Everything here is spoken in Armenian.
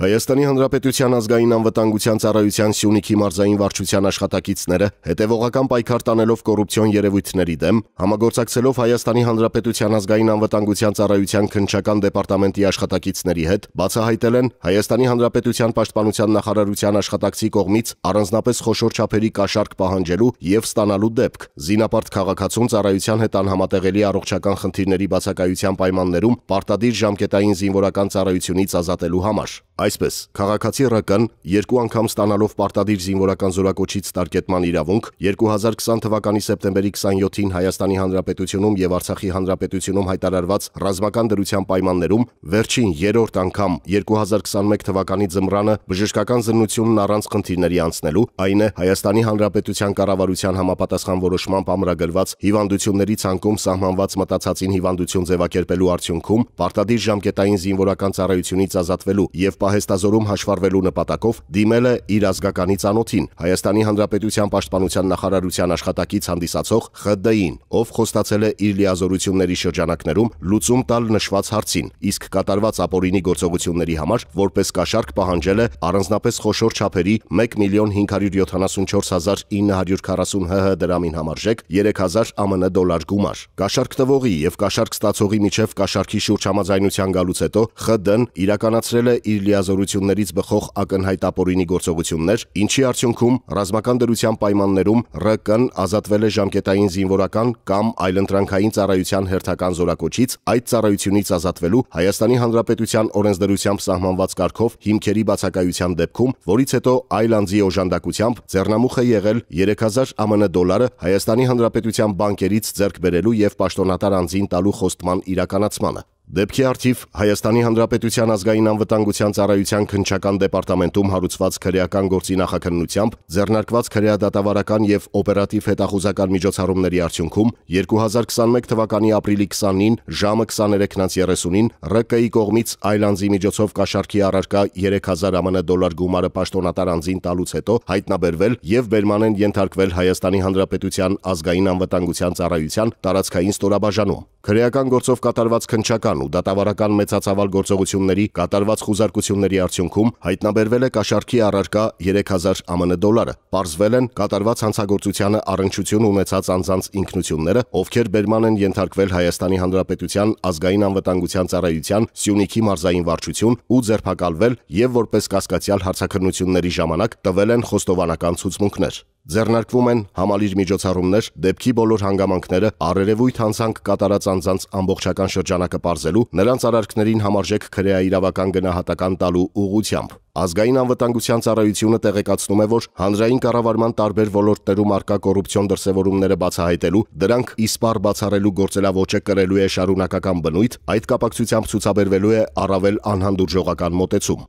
Հայաստանի Հանրապետության ազգային անվտանգության ծառայության Սյունիքի մարզային վարչության աշխատակիցները հետևողական պայքար տանելով կոռուպցիոն երևույթների դեմ, համագործակցելով Հայաստանի Հանրապետության ազգային անվտանգության ծառայության քննչական դեպարտամենտի աշխատակիցների հետ, բացահայտել են Հայաստանի Հանրապետության Պաշտպանության նախարարության աշխատակցի կողմից առանձնապես խոշոր չափերի կաշառք պահանջելու եւ ստանալու դեպք, զինապարտ քաղաքացուն ծառայության հետ անհամատեղելի առողջական խնդիրների բացակայության պայմաններում պարտադիր ժամկետային զինվորական ծառայությունից ազատելու համար։ Այսպես, քաղաքացի ՌԿ-ն երկու անգամ ստանալով պարտադիր զինվորական զորակոչից տարկետման իրավունք 2020 թվականի սեպտեմբերի 27-ին Հայաստանի Հանրապետությունում եւ Արցախի Հանրապետությունում հայտարարված ռազմական դրության պայմաններում վերջին երրորդ անգամ 2021 թվականի ձմռանը բժշկական զննությունն առանց խնդիրների անցնելու, այն է Հայաստանի Հանրապետության կառավարության համապատասխան որոշմամբ ամրագրված հիվանդությունների ցանկում սահմանված մտածածին հիվանդություն ձևակերպելու արդյունքում պարտադիր ժամկետային զինվորական ծառայությունից ազատվելու եւ պահ հեստազորում հաշվարվելու նպատակով դիմել է իր ազգականի ցանոթին Հայաստանի Հանրապետության Պաշտպանության նախարարության աշխատակից հանդիսացող ԽԴ-ին, ով խոստացել է իր լիազորությունների շրջանակներում լուծում տալ նշված հարցին, իսկ կատարված ապօրինի գործողությունների համար որպես կաշառք պահանջել է առանձնապես խոշոր չափերի 1 միլիոն 574940 ՀՀ դրամին համարժեք 3000 ԱՄՆ դոլար գումար։ Կաշառք տվողի եւ կաշառք ստացողի միջև կաշառքի շուրջ համաձայնության գալուց հետո ԽԴ-ն իրականացրել է իր լիազորությունների հազորություններից բխող ակնհայտ ապօրինի գործողություններ, ինչի արդյունքում ռազմական դրության պայմաններում ՌԿ-ն ազատվել է ժամկետային զինվորական կամ այլընտրանքային ծառայության հերթական զորակոչից, այդ ծառայությունից ազատվելու Հայաստանի Հանրապետության օրենսդրությամբ սահմանված կարգով հիմքերի բացակայության դեպքում, որից հետո այլ անձի օժանդակությամբ ձեռնամուխ է եղել 3000 ԱՄՆ դոլարը Հայաստանի Հանրապետության բանկերից ձեռք բերելու եւ պաշտոնատար անձին տալու խոստման իրականացմանը։ Դեպքի արդիվ Հայաստանի Հանրապետության ազգային անվտանգության ծառայության քնչական դեպարտամենտում հարուցված քրեական գործի նախաքննությամբ ձեռնարկված քրեադատավարական եւ օպերատիվ հետախուզական միջոցառումների արդյունքում 2021 թվականի ապրիլի 20-ին ժամը 23:30-ին ՌԿ-ի կողմից այլ անձի միջոցով կաշառքի առարկա 3000 ԱՄՆ դոլար գումարը պաշտոնատար անձին տալուց հետո հայտնաբերվել եւ բերմանեն ենթարկվել Հայաստանի Հանրապետության ազգային անվտանգության ծառայության տարածքային ստորաբաժանում Քրեական գործով կատարված քնչական ու դատավարական մեծացավալ գործողությունների կատարված խուզարկությունների արդյունքում հայտնաբերվել է կաշառքի առարկա 3000 ԱՄՆ դոլարը։ Պարզվել են կատարված հանցագործությանը առնչություն ունեցած անձանց ինքնությունները, ովքեր բերման են ենթարկվել Հայաստանի Հանրապետության ազգային անվտանգության ծառայության Սյունիքի մարզային վարչություն ու ձերբակալվել եւ որպես կասկածյալ հարցակրությունների ժամանակ տվել են խոստովանական ցուցմունքներ։ Ձեռնարկվում են համալիր միջոցառումներ, դեպքի բոլոր հանգամանքները, արերևույթ հանցանք կատարած անձանց ամբողջական շրջանակը պարզելու, նրանց արարքներին համարժեք քրեաիրավական գնահատական տալու ուղղությամբ։ Ազգային անվտանգության ծառայությունը տեղեկացնում է, որ հանրային կառավարման տարբեր ոլորտներում արկա կոռուպցիոն դրսևորումները բացահայտելու, դրանք իսպառ բացառելու գործելաոճը կրելու է շարունակական բնույթ, այդ կապակցությամբ ցուցաբերվելու է առավել անհանդուրժողական մոտեցում։